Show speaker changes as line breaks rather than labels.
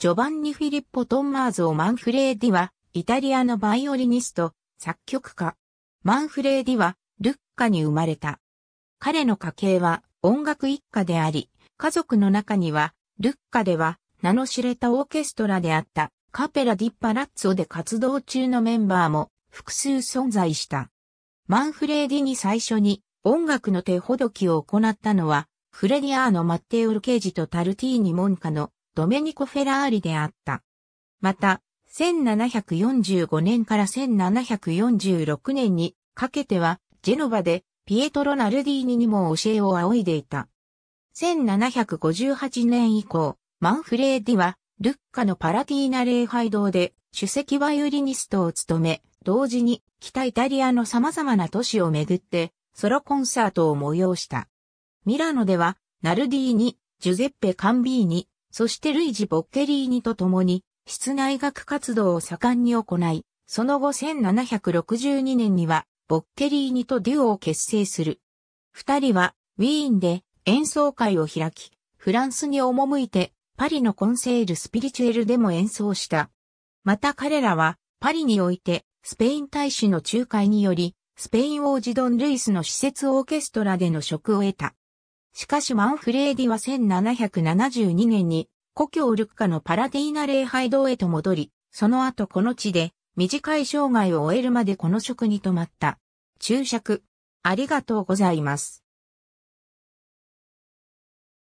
ジョバンニ・フィリッポ・トンマーズ・オ・マンフレーディは、イタリアのバイオリニスト、作曲家。マンフレーディは、ルッカに生まれた。彼の家系は音楽一家であり、家族の中には、ルッカでは名の知れたオーケストラであったカペラ・ディッパ・ラッツォで活動中のメンバーも複数存在した。マンフレーディに最初に音楽の手ほどきを行ったのは、フレディアーノ・マッテオ・ルケージとタルティーニ・モンカのドメニコ・フェラーリであった。また、1745年から1746年にかけては、ジェノバでピエトロ・ナルディーニにも教えを仰いでいた。1758年以降、マンフレーディは、ルッカのパラティーナ礼拝堂で首席バイオリニストを務め、同時に北イタリアの様々な都市をめぐってソロコンサートを催した。ミラノでは、ナルディーニ、ジュゼッペ・カンビーニ、そしてルイジ・ボッケリーニと共に、室内学活動を盛んに行い、その後1762年には、ボッケリーニとデュオを結成する。二人は、ウィーンで演奏会を開き、フランスに赴いて、パリのコンセール・スピリチュエルでも演奏した。また彼らは、パリにおいて、スペイン大使の仲介により、スペイン王子ドン・ルイスの施設オーケストラでの職を得た。しかしマンフレーディは1772年に故郷ルッカのパラティーナ礼拝堂へと戻り、その後この地で短い生涯を終えるまでこの職に泊まった。注釈。ありがとうございます。